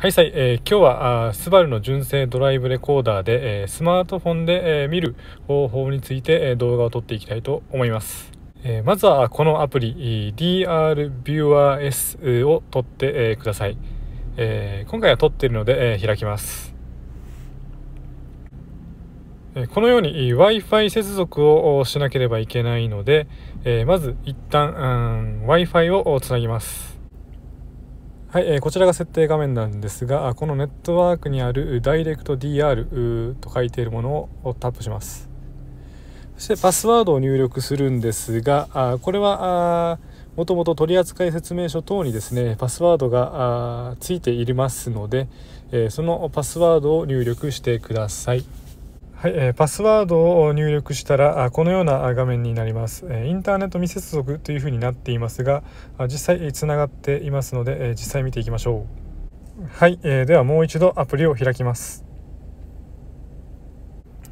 はい、さい、えー、今日はあスバルの純正ドライブレコーダーで、えー、スマートフォンで、えー、見る方法について、え動画を撮っていきたいと思います。えまずはこのアプリ DR Viewer S を撮って、えください、え今回は撮っているので、え開きます。このように Wi-Fi 接続をしなければいけないので、えまず一旦、うん、Wi-Fi をつなぎます。はい、えー、こちらが設定画面なんですがこのネットワークにある DirectDR と書いているものをタップしますそしてパスワードを入力するんですがあこれはもともと取扱説明書等にですねパスワードがついていますので、えー、そのパスワードを入力してくださいはいえー、パスワードを入力したらこのような画面になります。インターネット未接続というふうになっていますが実際つながっていますので実際見ていきましょう。はい、えー、ではもう一度アプリを開きます。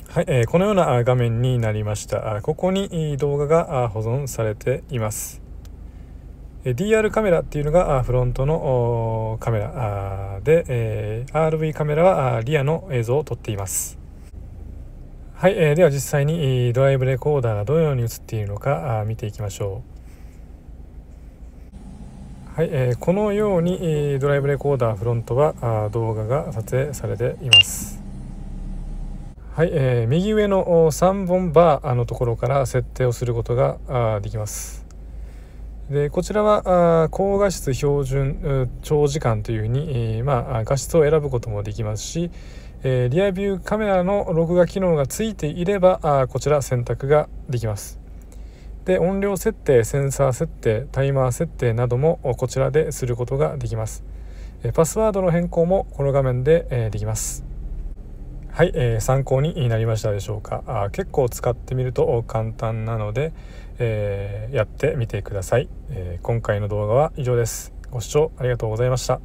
はい、えー、このような画面になりました。ここに動画が保存されています。DR カメラっていうのがフロントのカメラで、え RV カメラはリアの映像を撮っています。はい、えー、では実際にドライブレコーダーがどのように映っているのか見ていきましょう。はい、えー、このようにドライブレコーダーフロントは動画が撮影されています。はい、えー、右上の3本バーのところから設定をすることができます。でこちらは高画質標準長時間というふうに、えー、まあ、画質を選ぶこともできますし、えー、リアビューカメラの録画機能がついていればあこちら選択ができます。で音量設定センサー設定タイマー設定などもこちらですることができます。パスワードの変更もこの画面でできます。はい、えー、参考になりましたでしょうかあ結構使ってみると簡単なので、えー、やってみてください、えー、今回の動画は以上ですご視聴ありがとうございました